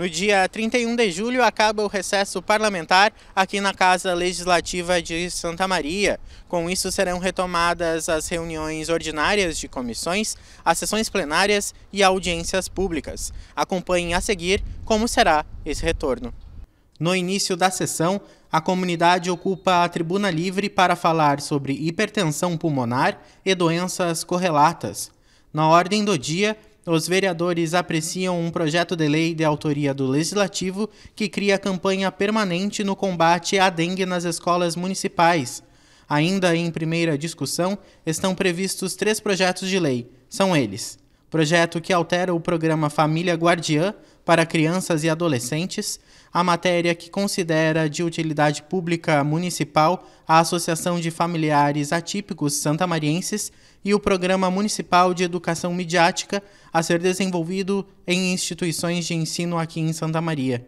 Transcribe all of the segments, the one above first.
No dia 31 de julho acaba o recesso parlamentar aqui na Casa Legislativa de Santa Maria. Com isso serão retomadas as reuniões ordinárias de comissões, as sessões plenárias e audiências públicas. Acompanhem a seguir como será esse retorno. No início da sessão, a comunidade ocupa a tribuna livre para falar sobre hipertensão pulmonar e doenças correlatas. Na ordem do dia, os vereadores apreciam um projeto de lei de autoria do Legislativo que cria campanha permanente no combate à dengue nas escolas municipais. Ainda em primeira discussão, estão previstos três projetos de lei. São eles: projeto que altera o programa Família Guardiã para crianças e adolescentes, a matéria que considera de utilidade pública municipal a Associação de Familiares Atípicos Santamarienses e o Programa Municipal de Educação Midiática a ser desenvolvido em instituições de ensino aqui em Santa Maria.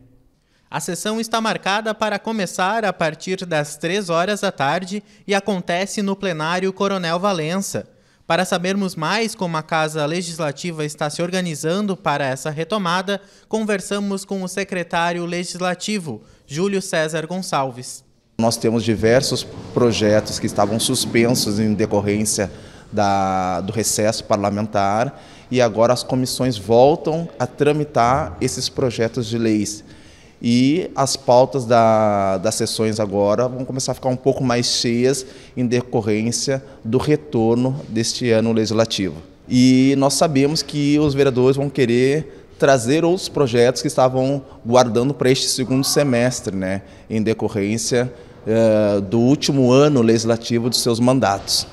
A sessão está marcada para começar a partir das 3 horas da tarde e acontece no plenário Coronel Valença. Para sabermos mais como a Casa Legislativa está se organizando para essa retomada, conversamos com o secretário legislativo, Júlio César Gonçalves. Nós temos diversos projetos que estavam suspensos em decorrência da, do recesso parlamentar e agora as comissões voltam a tramitar esses projetos de leis. E as pautas da, das sessões agora vão começar a ficar um pouco mais cheias em decorrência do retorno deste ano legislativo. E nós sabemos que os vereadores vão querer trazer outros projetos que estavam guardando para este segundo semestre, né, em decorrência uh, do último ano legislativo dos seus mandatos.